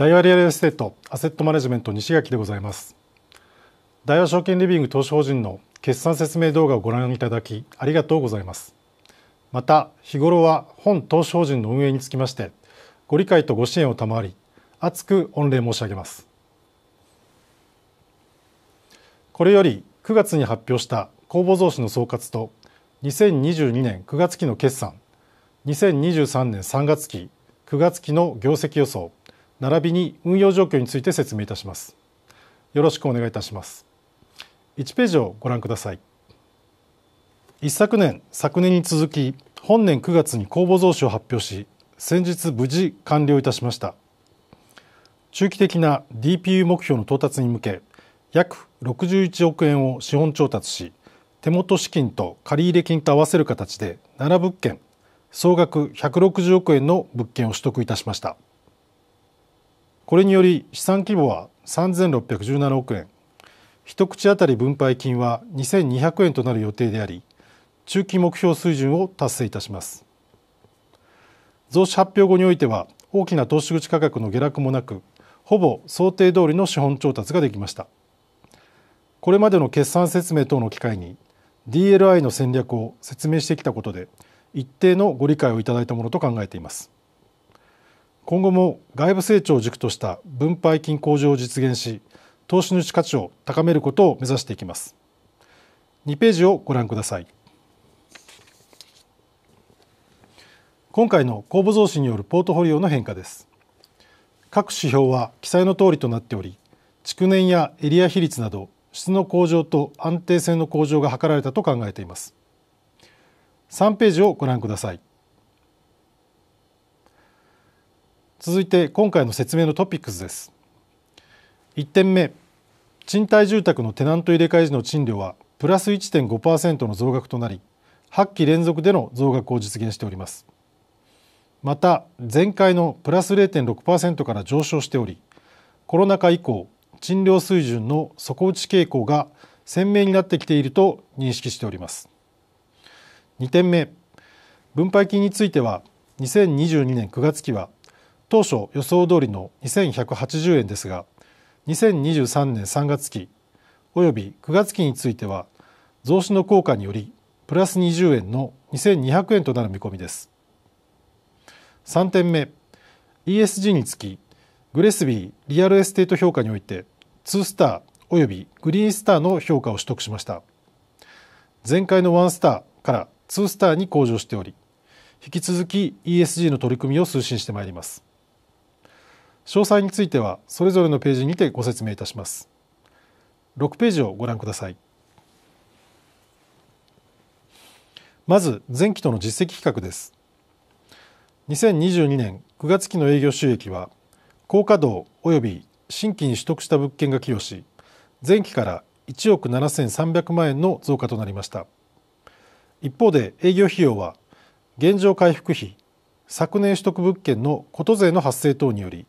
ダイワリアルエステートアセットマネジメント西垣でございます大和証券リビング投資法人の決算説明動画をご覧いただきありがとうございますまた日頃は本投資法人の運営につきましてご理解とご支援を賜り厚く御礼申し上げますこれより9月に発表した公募増資の総括と2022年9月期の決算2023年3月期9月期の業績予想並びに運用状況について説明いたしますよろしくお願いいたします1ページをご覧ください一昨年昨年に続き本年9月に公募増資を発表し先日無事完了いたしました中期的な DPU 目標の到達に向け約61億円を資本調達し手元資金と借入金と合わせる形で7物件総額160億円の物件を取得いたしました。これにより資産規模は3617億円一口当たり分配金は2200円となる予定であり中期目標水準を達成いたします増資発表後においては大きな投資口価格の下落もなくほぼ想定通りの資本調達ができましたこれまでの決算説明等の機会に DLI の戦略を説明してきたことで一定のご理解をいただいたものと考えています今後も外部成長を軸とした分配金向上を実現し投資主価値を高めることを目指していきます2ページをご覧ください今回の公募増資によるポートフォリオの変化です各指標は記載の通りとなっており築年やエリア比率など質の向上と安定性の向上が図られたと考えています3ページをご覧ください続いて今回の説明のトピックスです1点目賃貸住宅のテナント入れ替え時の賃料はプラス1.5%の増額となり8期連続での増額を実現しておりますまた前回のプラス0.6%から上昇しておりコロナ禍以降賃料水準の底打ち傾向が鮮明になってきていると認識しております2点目分配金については2022年9月期は当初予想通りの2180円ですが2023年3月期および9月期については増資の効果によりプラス20円の2200円となる見込みです3点目 ESG につきグレスビーリアルエステート評価において2スターおよびグリーンスターの評価を取得しました前回の1スターから2スターに向上しており引き続き ESG の取り組みを推進してまいります詳細についてはそれぞれのページにてご説明いたします6ページをご覧くださいまず前期との実績比較です2022年9月期の営業収益は高稼働及び新規に取得した物件が寄与し前期から1億7300万円の増加となりました一方で営業費用は現状回復費昨年取得物件のこと税の発生等により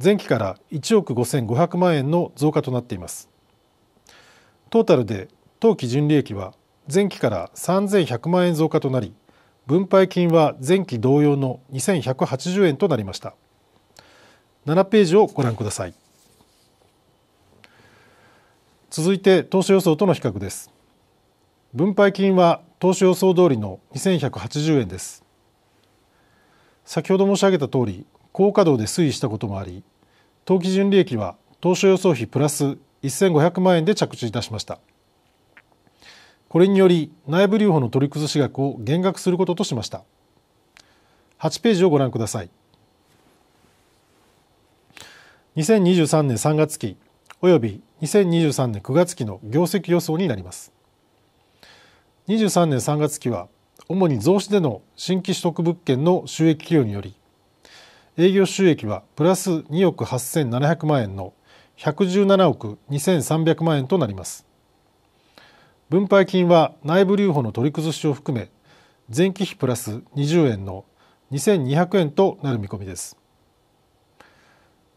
前期から1億5500万円の増加となっていますトータルで当期純利益は前期から3100万円増加となり分配金は前期同様の2180円となりました7ページをご覧ください続いて投資予想との比較です分配金は投資予想通りの2180円です先ほど申し上げた通り高稼働で推移したこともあり当期純利益は当初予想比プラス1500万円で着地いたしましたこれにより内部留保の取り崩し額を減額することとしました8ページをご覧ください2023年3月期および2023年9月期の業績予想になります23年3月期は主に増資での新規取得物件の収益企業により営業収益はプラス2億8700万円の117億2300万円となります分配金は内部留保の取り崩しを含め前期比プラス20円の2200円となる見込みです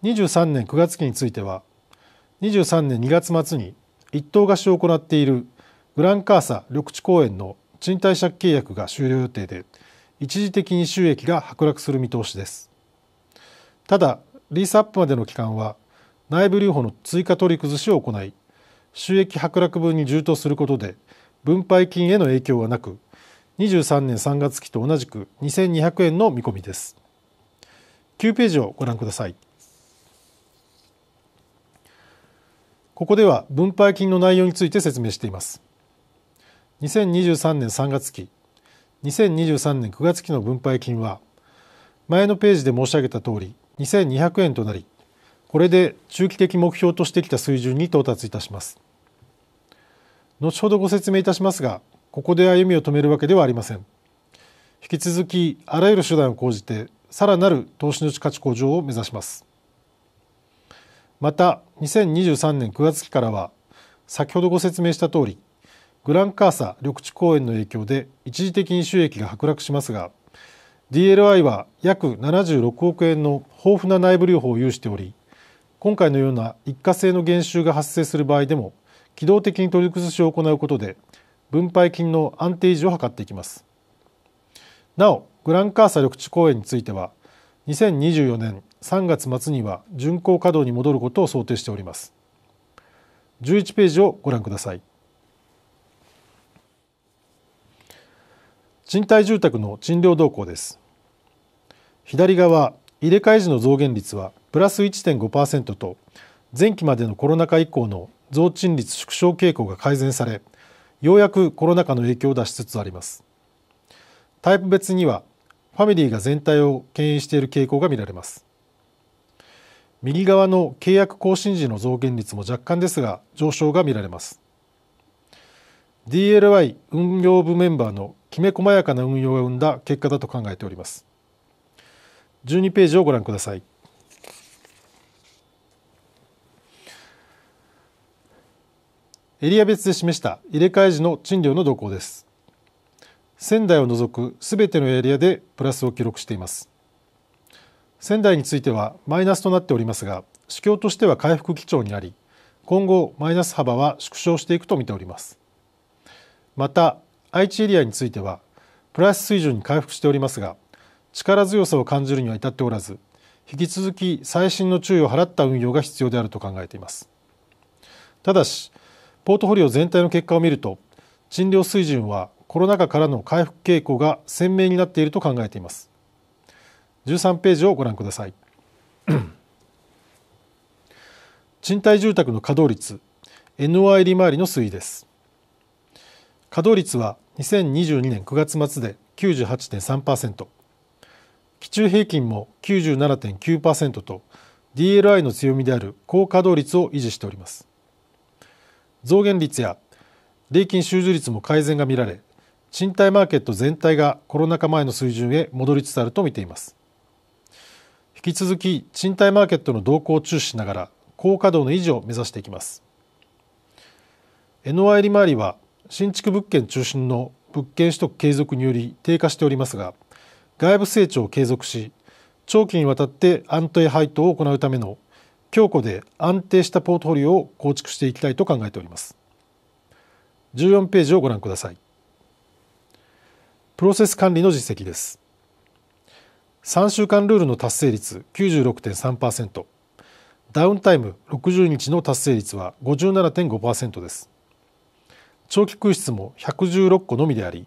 23年9月期については23年2月末に一棟貸しを行っているグランカーサ緑地公園の賃貸借契約が終了予定で一時的に収益が剥落する見通しですただリースアップまでの期間は内部留保の追加取り崩しを行い収益剥落分に充当することで分配金への影響はなく23年3月期と同じく2200円の見込みです9ページをご覧くださいここでは分配金の内容について説明しています2023年3月期2023年9月期の分配金は前のページで申し上げた通り2200円となりこれで中期的目標としてきた水準に到達いたします後ほどご説明いたしますがここで歩みを止めるわけではありません引き続きあらゆる手段を講じてさらなる投資の価値向上を目指しますまた2023年9月期からは先ほどご説明した通りグランカーサ緑地公園の影響で一時的に収益が剥落しますが DLI は約76億円の豊富な内部留保を有しており今回のような一過性の減収が発生する場合でも機動的に取り崩しを行うことで分配金の安定維持を図っていきますなおグランカーサ緑地公園については2024年3月末には巡航稼働に戻ることを想定しております11ページをご覧ください賃貸住宅の賃料動向です左側入れ替え時の増減率はプラス1.5%と前期までのコロナ禍以降の増賃率縮小傾向が改善されようやくコロナ禍の影響を出しつつありますタイプ別にはファミリーが全体を牽引している傾向が見られます右側の契約更新時の増減率も若干ですが上昇が見られます d l y 運用部メンバーのきめ細やかな運用が生んだ結果だと考えております12ページをご覧ください。エリア別で示した入れ替え時の賃料の動向です。仙台を除くすべてのエリアでプラスを記録しています。仙台についてはマイナスとなっておりますが、市況としては回復基調にあり、今後マイナス幅は縮小していくと見ております。また、愛知エリアについてはプラス水準に回復しておりますが、力強さを感じるには至っておらず引き続き細心の注意を払った運用が必要であると考えていますただしポートフォリオ全体の結果を見ると賃料水準はコロナ禍からの回復傾向が鮮明になっていると考えています13ページをご覧ください 賃貸住宅の稼働率 NOI 利回りの推移です稼働率は2022年9月末で98.3%基中平均も97.9%と DLI の強みである高稼働率を維持しております増減率や礼金収受率も改善が見られ賃貸マーケット全体がコロナ禍前の水準へ戻りつつあると見ています引き続き賃貸マーケットの動向を注視しながら高稼働の維持を目指していきます NOI 利回りは新築物件中心の物件取得継続により低下しておりますが外部成長を継続し長期にわたって安定配当を行うための強固で安定したポートフォリオを構築していきたいと考えております14ページをご覧くださいプロセス管理の実績です3週間ルールの達成率96.3%ダウンタイム60日の達成率は57.5%です長期空室も116個のみであり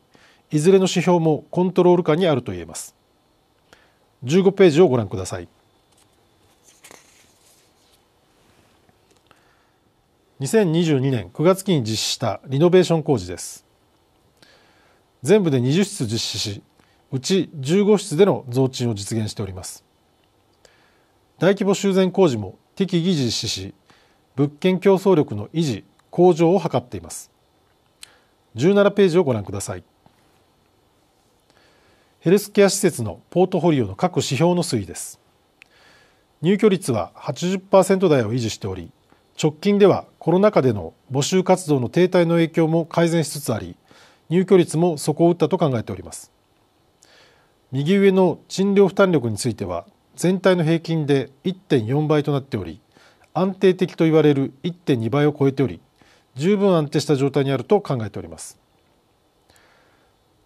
いずれの指標もコントロール下にあると言えます15ページをご覧ください2022年9月期に実施したリノベーション工事です全部で20室実施しうち15室での増賃を実現しております大規模修繕工事も適宜実施し物件競争力の維持向上を図っています17ページをご覧くださいヘルスケア施設のポートフォリオの各指標の推移です入居率は80%台を維持しており直近ではコロナ禍での募集活動の停滞の影響も改善しつつあり入居率も底を打ったと考えております右上の賃料負担力については全体の平均で1.4倍となっており安定的と言われる1.2倍を超えており十分安定した状態にあると考えております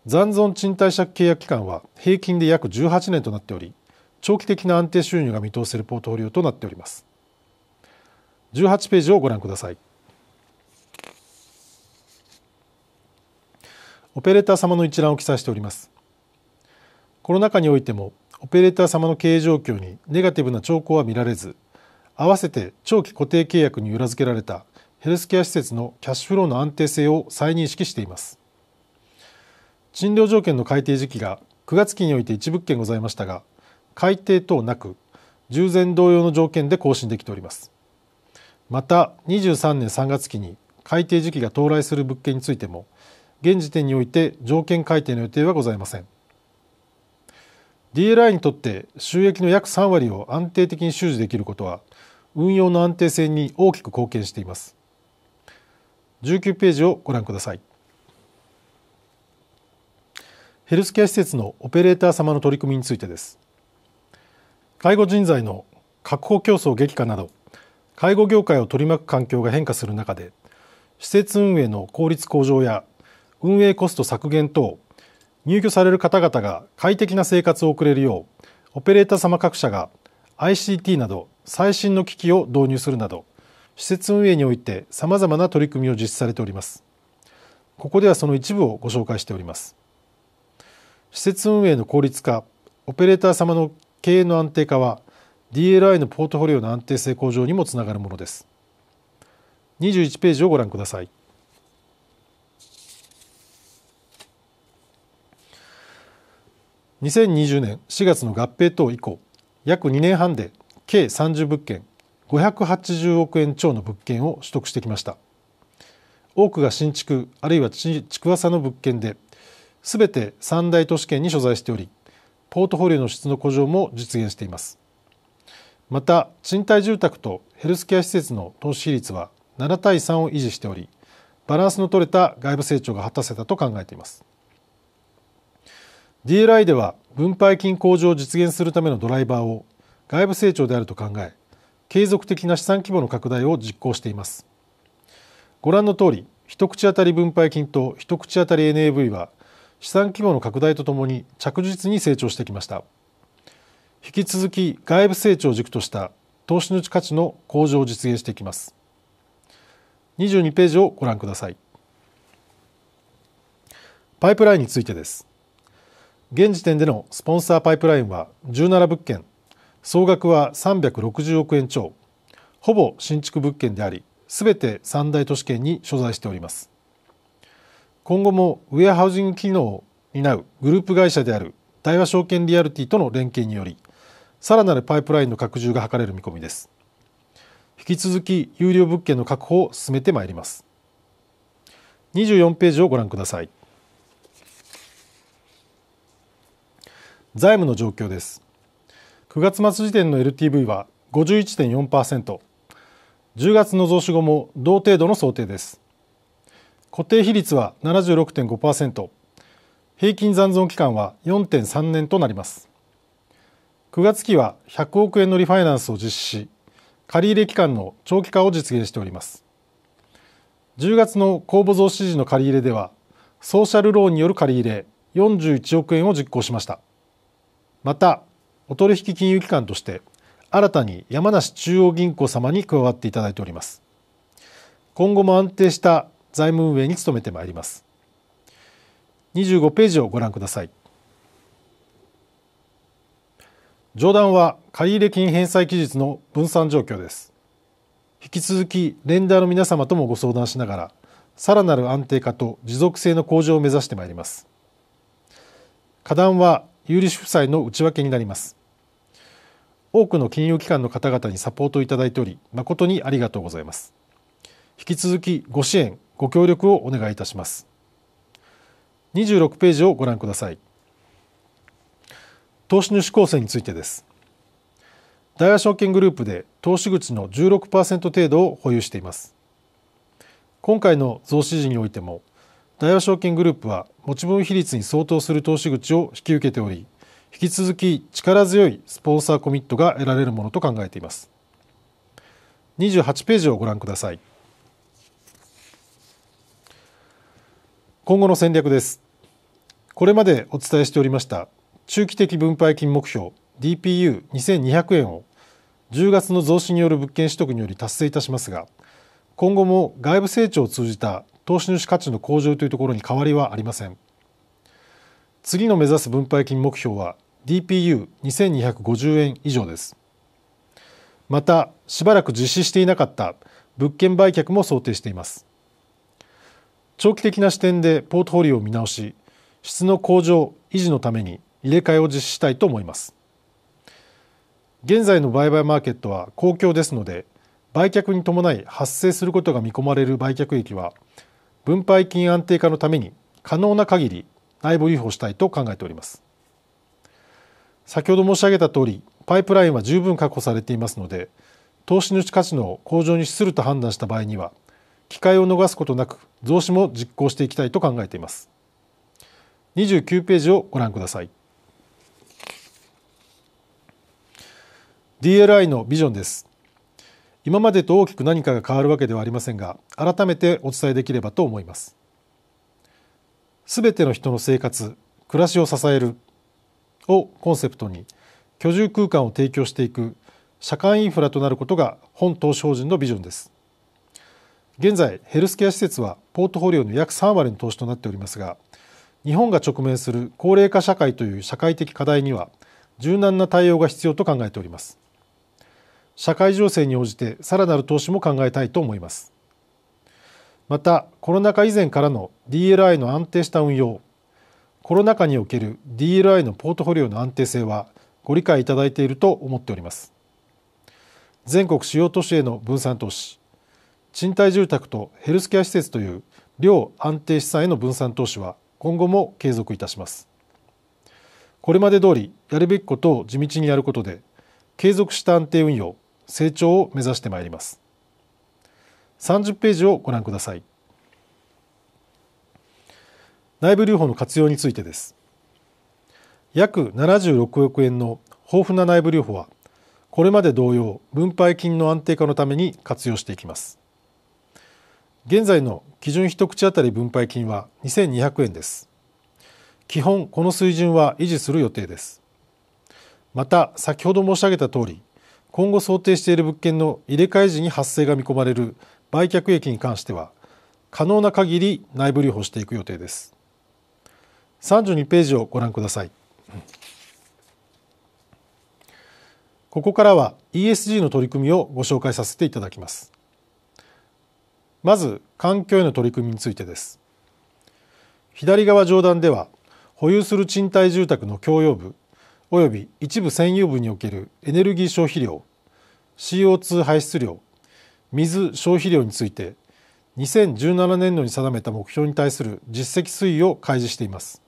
残存賃貸借契約期間は平均で約18年となっており長期的な安定収入が見通せるポートフォリオとなっております18ページをご覧くださいオペレーター様の一覧を記載しておりますコロナ禍においてもオペレーター様の経営状況にネガティブな兆候は見られず合わせて長期固定契約に裏付けられたヘルスケア施設のキャッシュフローの安定性を再認識しています診療条件の改定時期が9月期において1物件ございましたが改定等なく従前同様の条件で更新できておりますまた23年3月期に改定時期が到来する物件についても現時点において条件改定の予定はございません DLI にとって収益の約3割を安定的に収支できることは運用の安定性に大きく貢献しています19ページをご覧くださいヘルスケア施設のオペレーター様の取り組みについてです介護人材の確保競争激化など介護業界を取り巻く環境が変化する中で施設運営の効率向上や運営コスト削減等入居される方々が快適な生活を送れるようオペレーター様各社が ICT など最新の機器を導入するなど施設運営においてさまざまな取り組みを実施されておりますここではその一部をご紹介しております施設運営の効率化オペレーター様の経営の安定化は DLI のポートフォリオの安定性向上にもつながるものです21ページをご覧ください2020年4月の合併等以降約2年半で計30物件580億円超の物件を取得してきました多くが新築あるいは築浅の物件ですべて三大都市圏に所在しておりポートフォリオの質の向上も実現していますまた賃貸住宅とヘルスケア施設の投資比率は7対3を維持しておりバランスの取れた外部成長が果たせたと考えています DLI では分配金向上を実現するためのドライバーを外部成長であると考え継続的な資産規模の拡大を実行していますご覧の通り一口当たり分配金と一口当たり NAV は資産規模の拡大とともに着実に成長してきました引き続き外部成長軸とした投資の価値の向上を実現していきます22ページをご覧くださいパイプラインについてです現時点でのスポンサーパイプラインは17物件総額は360億円超ほぼ新築物件であり全て三大都市圏に所在しております今後もウェアハウジング機能を担うグループ会社である大和証券リアルティとの連携によりさらなるパイプラインの拡充が図れる見込みです引き続き有料物件の確保を進めてまいります24ページをご覧ください財務の状況です9月末時点の LTV は 51.4%10 月の増資後も同程度の想定です固定比率は76.5%平均残存期間は4.3年となります9月期は100億円のリファイナンスを実施し借入期間の長期化を実現しております10月の公募増資時の借入れではソーシャルローンによる借入れ41億円を実行しましたまたお取引金融機関として新たに山梨中央銀行様に加わっていただいております今後も安定した財務運営に努めてまいります25ページをご覧ください上段は借入金返済期日の分散状況です引き続きレンダーの皆様ともご相談しながらさらなる安定化と持続性の向上を目指してまいります下段は有利子負債の内訳になります多くの金融機関の方々にサポートいただいており誠にありがとうございます引き続きご支援ご協力をお願いいたします26ページをご覧ください投資主構成についてです大和証券グループで投資口の16%程度を保有しています今回の増資時においても大和証券グループは持ち分比率に相当する投資口を引き受けており引き続き力強いスポンサーコミットが得られるものと考えています28ページをご覧ください今後の戦略ですこれまでお伝えしておりました中期的分配金目標 DPU2200 円を10月の増資による物件取得により達成いたしますが今後も外部成長を通じた投資主価値の向上というところに変わりはありません次の目指す分配金目標は DPU2250 円以上ですまたしばらく実施していなかった物件売却も想定しています長期的な視点でポートフォリオを見直し質の向上維持のために入れ替えを実施したいと思います現在の売買マーケットは公共ですので売却に伴い発生することが見込まれる売却益は分配金安定化のために可能な限り内部留保したいと考えております先ほど申し上げた通りパイプラインは十分確保されていますので投資主価値の向上に資すると判断した場合には機会を逃すことなく増資も実行していきたいと考えています29ページをご覧ください DLI のビジョンです今までと大きく何かが変わるわけではありませんが改めてお伝えできればと思いますすべての人の生活暮らしを支えるをコンセプトに居住空間を提供していく社会インフラとなることが本東証人のビジョンです現在ヘルスケア施設はポートフォリオの約3割の投資となっておりますが日本が直面する高齢化社会という社会的課題には柔軟な対応が必要と考えております社会情勢に応じてさらなる投資も考えたいと思いますまたコロナ禍以前からの DLI の安定した運用コロナ禍における DLI のポートフォリオの安定性はご理解いただいていると思っております全国主要都市への分散投資賃貸住宅とヘルスケア施設という両安定資産への分散投資は今後も継続いたしますこれまで通りやるべきことを地道にやることで継続した安定運用成長を目指してまいります30ページをご覧ください内部留保の活用についてです約76億円の豊富な内部留保はこれまで同様分配金の安定化のために活用していきます現在の基準一口当たり分配金は2200円です基本この水準は維持する予定ですまた先ほど申し上げた通り今後想定している物件の入れ替え時に発生が見込まれる売却益に関しては可能な限り内部留保していく予定です32ページをご覧くださいここからは ESG の取り組みをご紹介させていただきますまず環境への取り組みについてです左側上段では保有する賃貸住宅の共用部及び一部占有部におけるエネルギー消費量 CO2 排出量水消費量について2017年度に定めた目標に対する実績推移を開示しています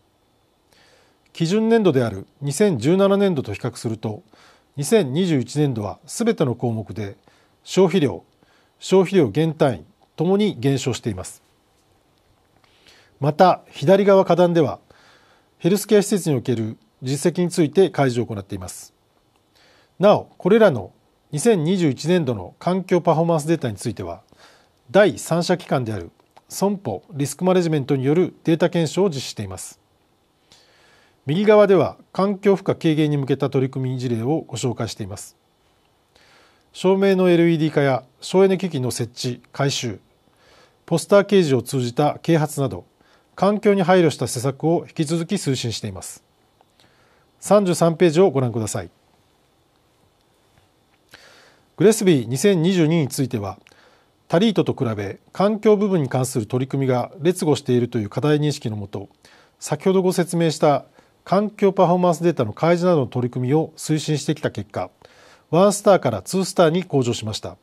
基準年度である2017年度と比較すると2021年度はすべての項目で消費量消費量減単位ともに減少していますまた左側下段ではヘルスケア施設における実績について開示を行っていますなおこれらの2021年度の環境パフォーマンスデータについては第三者機関である損保リスクマネジメントによるデータ検証を実施しています右側では環境負荷軽減に向けた取り組み事例をご紹介しています照明の LED 化や省エネ機器の設置改修ポスター掲示を通じた啓発など環境に配慮した施策を引き続き推進しています33ページをご覧くださいグレスビー2022についてはタリートと比べ環境部分に関する取り組みが劣後しているという課題認識のもと先ほどご説明した環境パフォーマンスデータの開示などの取り組みを推進してきた結果1スターから2スターに向上しました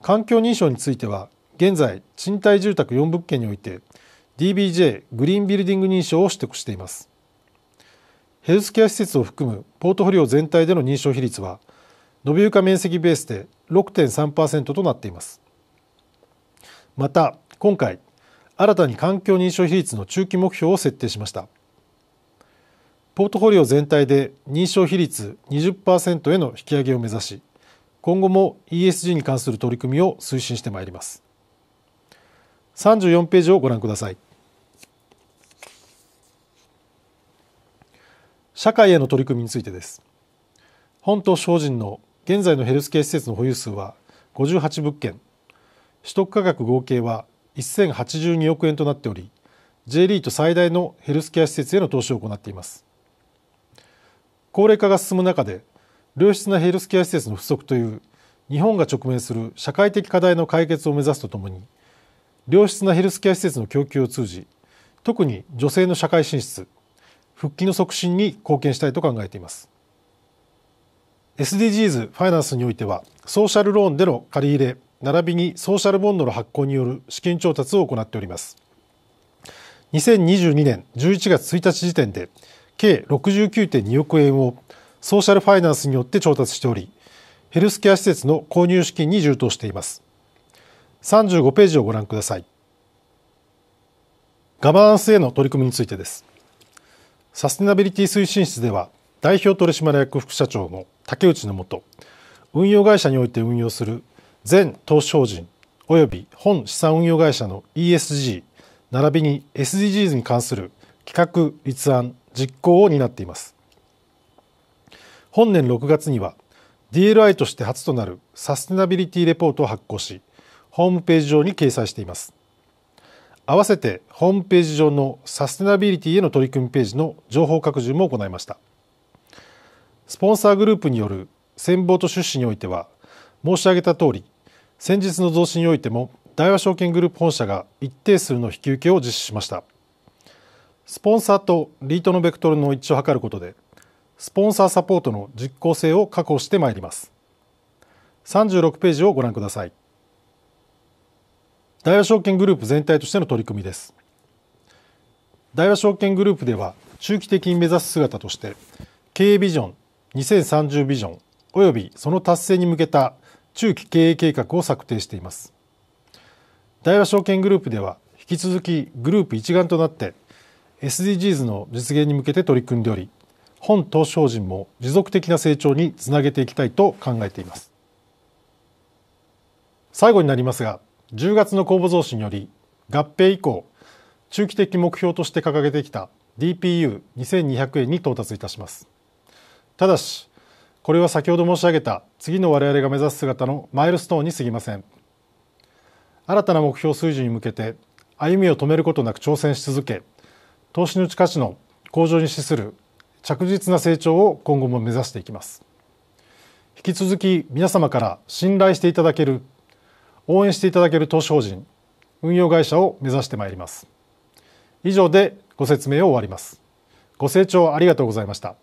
環境認証については現在賃貸住宅4物件において DBJ グリーンビルディング認証を取得していますヘルスケア施設を含むポートフォリオ全体での認証比率は伸び床面積ベースで6.3%となっていますまた今回新たに環境認証比率の中期目標を設定しましたポートフォリオ全体で認証比率20%への引き上げを目指し今後も ESG に関する取り組みを推進してまいります34ページをご覧ください社会への取り組みについてです本島精進の現在のヘルスケア施設の保有数は58物件取得価格合計は1082億円となっており J リート最大のヘルスケア施設への投資を行っています高齢化が進む中で良質なヘルスケア施設の不足という日本が直面する社会的課題の解決を目指すとともに良質なヘルスケア施設の供給を通じ特に女性の社会進出復帰の促進に貢献したいと考えています SDGs ファイナンスにおいてはソーシャルローンでの借り入れ並びにソーシャルボンドの発行による資金調達を行っております2022年11月1日時点で計69.2億円をソーシャルファイナンスによって調達しておりヘルスケア施設の購入資金に充当しています35ページをご覧くださいガバナンスへの取り組みについてですサステナビリティ推進室では代表取締役副社長の竹内のもと運用会社において運用する全投資法人及び本資産運用会社の ESG 並びに SDGs に関する企画立案実行を担っています本年6月には DLI として初となるサステナビリティレポートを発行しホームページ上に掲載しています合わせてホームページ上のサステナビリティへの取り組みページの情報拡充も行いましたスポンサーグループによる戦望と出資においては申し上げた通り先日の増資においても大和証券グループ本社が一定数の引き受けを実施しましたスポンサーとリートのベクトルの一致を図ることでスポンサーサポートの実効性を確保してまいります36ページをご覧ください大和証券グループ全体としての取り組みです大和証券グループでは中期的に目指す姿として経営ビジョン2030ビジョンおよびその達成に向けた中期経営計画を策定しています大和証券グループでは引き続きグループ一丸となって SDGs の実現に向けて取り組んでおり本投資法人も持続的な成長につなげていきたいと考えています最後になりますが10月の公募増資により合併以降中期的目標として掲げてきた DPU2200 円に到達いたしますただしこれは先ほど申し上げた次の我々が目指す姿のマイルストーンに過ぎません新たな目標水準に向けて歩みを止めることなく挑戦し続け投資の価値の向上に資する着実な成長を今後も目指していきます引き続き皆様から信頼していただける応援していただける投資法人運用会社を目指してまいります以上でご説明を終わりますご清聴ありがとうございました